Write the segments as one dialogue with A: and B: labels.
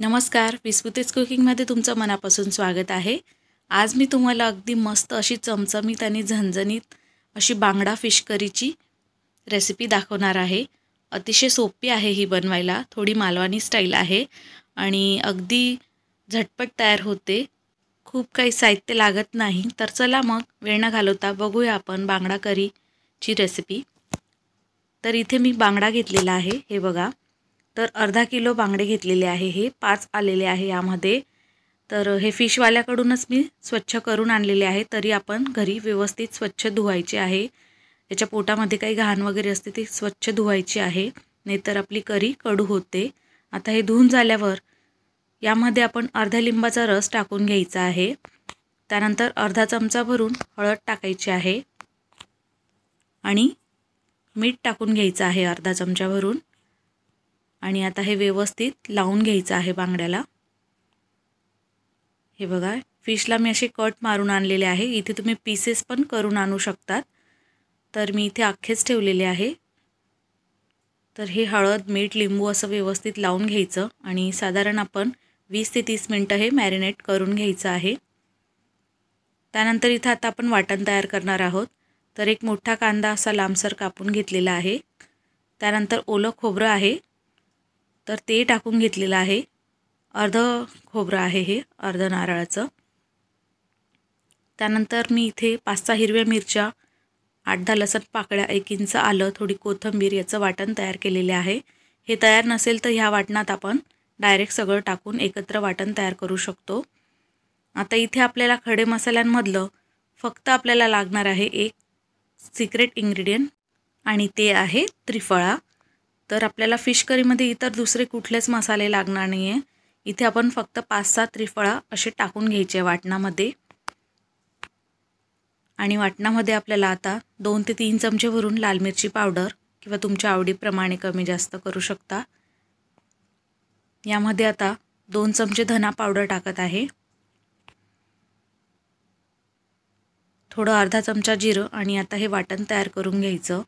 A: नमस्कार विस्पुतेज कुकिंगमध्ये तुमचं मनापासून स्वागत आहे आज मी तुम्हाला अगदी मस्त अशी चमचमीत आणि झणझणीत अशी बांगडा फिश करीची रेसिपी दाखवणार आहे अतिशय सोपी आहे ही बनवायला थोडी मालवणी स्टाईल आहे आणि अगदी झटपट तयार होते खूप काही साहित्य लागत नाही तर चला मग वेळ न घालवता बघूया आपण बांगडा करीची रेसिपी तर इथे मी बांगडा घेतलेला आहे हे बघा तर अर्धा किलो बांगडे घेतलेले आहे हे पाच आलेले आहे यामध्ये तर हे फिशवाल्याकडूनच मी स्वच्छ करून आणलेले आहे तरी आपण घरी व्यवस्थित स्वच्छ धुवायचे आहे त्याच्या पोटामध्ये काही घाण वगैरे असते ती स्वच्छ धुवायची आहे नाहीतर आपली करी कडू होते आता हे धुवून झाल्यावर यामध्ये आपण अर्ध्या लिंबाचा रस टाकून घ्यायचा आहे त्यानंतर अर्धा चमचा भरून हळद टाकायची आहे आणि मीठ टाकून घ्यायचं आहे अर्धा चमचा भरून आणि आता हे व्यवस्थित लावून घ्यायचं आहे बांगड्याला हे बघा फिशला मी असे कट मारून आणलेले आहे इथे तुम्ही पीसेस पण करून आणू शकतात तर मी इथे अख्खेच ठेवलेले आहे तर हे हळद मीठ लिंबू असं व्यवस्थित लावून घ्यायचं आणि साधारण आपण वीस ते तीस मिनटं हे मॅरिनेट करून घ्यायचं आहे त्यानंतर इथं आता आपण वाटण तयार करणार आहोत तर एक मोठा कांदा असा लांबसर कापून घेतलेला आहे त्यानंतर ओलं खोबरं आहे तर ते टाकून घेतलेलं आहे अर्ध खोबरं आहे हे अर्ध नारळाचं त्यानंतर मी इथे पाच सहा हिरव्या मिरच्या आठ दहा लसण पाकळ्या एक इंच आलं थोडी कोथंबीर याचं वाटण तयार केलेले आहे हे तयार नसेल तर ह्या वाटणात आपण डायरेक्ट सगळं टाकून एकत्र वाटण तयार करू शकतो आता इथे आपल्याला खडे मसाल्यांमधलं फक्त आपल्याला लागणार आहे एक सिक्रेट इन्ग्रेडियंट आणि ते आहे त्रिफळा तर आपल्याला फिश करीमध्ये इतर दुसरे कुठलेच मसाले लागणार नाही आहे इथे आपण फक्त पाच सात त्रिफळा असे टाकून घ्यायचे आहे वाटणामध्ये आणि वाटणामध्ये आपल्याला आता दोन ते तीन चमचे भरून लाल मिरची पावडर किंवा तुमच्या आवडीप्रमाणे कमी जास्त करू शकता यामध्ये आता दोन चमचे धना पावडर टाकत आहे थोडं अर्धा चमचा जिरं आणि आता हे वाटण तयार करून घ्यायचं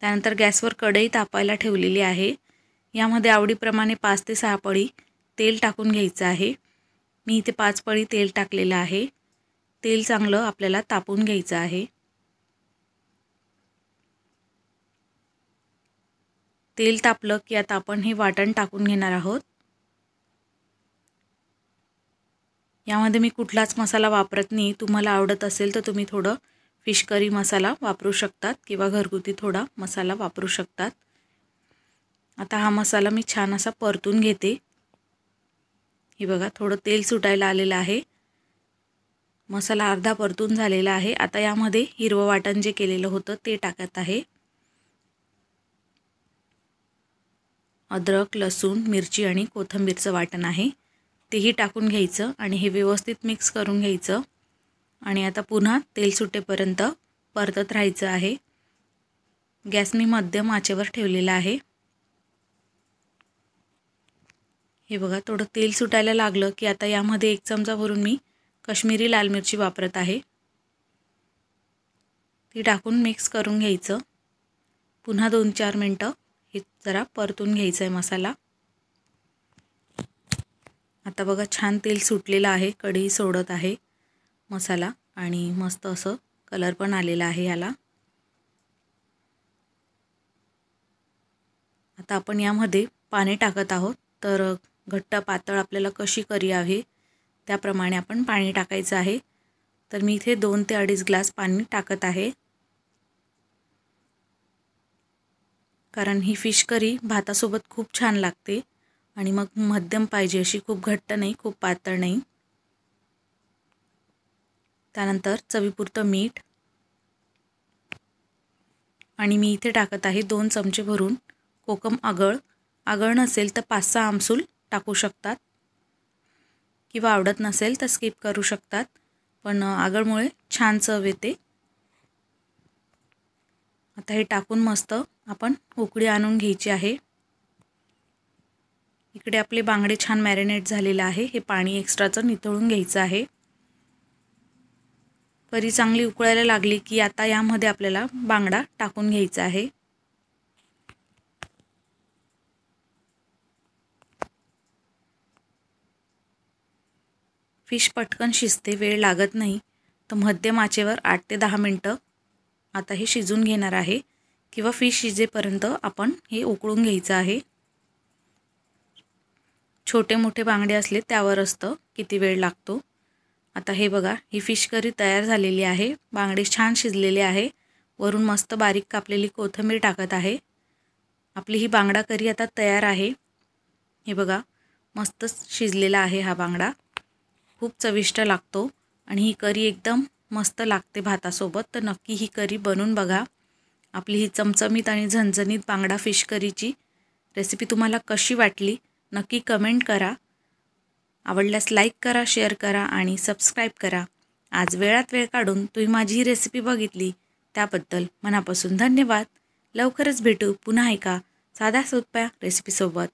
A: त्यानंतर गॅसवर कढई तापायला ठेवलेली आहे यामध्ये आवडीप्रमाणे पाच ते सहा पळी तेल टाकून घ्यायचं आहे मी इथे पाच पळी तेल टाकलेलं आहे तेल चांगलं आपल्याला तापून घ्यायचं आहे तेल तापलं की आता आपण हे वाटण टाकून घेणार आहोत यामध्ये मी कुठलाच मसाला वापरत नाही तुम्हाला आवडत असेल तर तुम्ही थोडं फिश करी मसाला वापरू शकतात किंवा घरगुती थोडा मसाला वापरू शकतात आता हा मसाला मी छान असा परतून घेते हे बघा थोडं तेल सुटायला आलेलं आहे मसाला अर्धा परतून झालेला आहे आता यामध्ये हिरवं वाटण जे केलेलं होतं ते टाकत आहे अद्रक लसूण मिरची आणि कोथंबीरचं वाटण आहे तेही टाकून घ्यायचं आणि हे व्यवस्थित मिक्स करून घ्यायचं आणि आता पुन्हा तेल सुटेपर्यंत परतत राहायचं आहे गॅस मी मध्यम आचेवर ठेवलेला आहे हे बघा थोडं तेल सुटायला लागलं की आता यामध्ये एक चमचा भरून मी कश्मीरी लाल मिरची वापरत आहे ती टाकून मिक्स करून घ्यायचं पुन्हा दोन चार मिनटं हे जरा परतून घ्यायचं आहे मसाला आता बघा छान तेल सुटलेलं आहे कढी सोडत आहे मसाला आणि मस्त असं कलर पण आलेला आहे याला आता आपण यामध्ये पाणी टाकत आहोत तर घट्ट पातळ आपल्याला कशी करी आहे त्याप्रमाणे आपण पाणी टाकायचं आहे तर मी इथे दोन ते अडीच ग्लास पाणी टाकत आहे कारण ही फिश करी भातासोबत खूप छान लागते आणि मग मध्यम पाहिजे अशी खूप घट्ट नाही खूप पातळ नाही त्यानंतर चवीपुरतं मीठ आणि मी इथे टाकत आहे दोन चमचे भरून कोकम आगळ आगळ नसेल तर पाच सहा आमसूल टाकू शकतात किंवा आवडत नसेल तर स्किप करू शकतात पण आगळमुळे छान चव येते आता हे टाकून मस्त आपण उकडी आणून घ्यायची आहे इकडे आपले बांगडे छान मॅरिनेट झालेलं आहे हे पाणी एक्स्ट्राचं नितळून घ्यायचं आहे करी चांगली उकळायला लागली की आता यामध्ये आपल्याला बांगडा टाकून घ्यायचा आहे फिश पटकन शिजते वेळ लागत नाही तर मध्यम आचेवर आठ ते दहा मिनटं आता हे शिजून घेणार आहे किंवा फिश शिजेपर्यंत आपण हे उकळून घ्यायचं आहे छोटे मोठे बांगडे असले त्यावर असतं किती वेळ लागतो आता हे बघा ही फिश करी तयार झालेली आहे बांगडे छान शिजलेले आहे वरून मस्त बारीक कापलेली कोथिंबीर टाकत आहे आपली ही बांगडा करी आता तयार आहे हे बघा मस्त शिजलेला आहे हा बांगडा खूप चविष्ट लागतो आणि ही करी एकदम मस्त लागते भातासोबत तर नक्की ही करी बनवून बघा आपली ही चमचमीत आणि झणझणीत बांगडा फिश करीची रेसिपी तुम्हाला कशी वाटली नक्की कमेंट करा आवडल्यास लाईक करा शेअर करा आणि सबस्क्राईब करा आज वेळात वेळ काढून तुम्ही माझी ही रेसिपी बघितली त्याबद्दल मनापासून धन्यवाद लवकरच भेटू पुन्हा एका साध्या सोप्या रेसिपीसोबत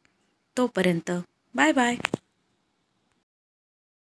A: तोपर्यंत बाय बाय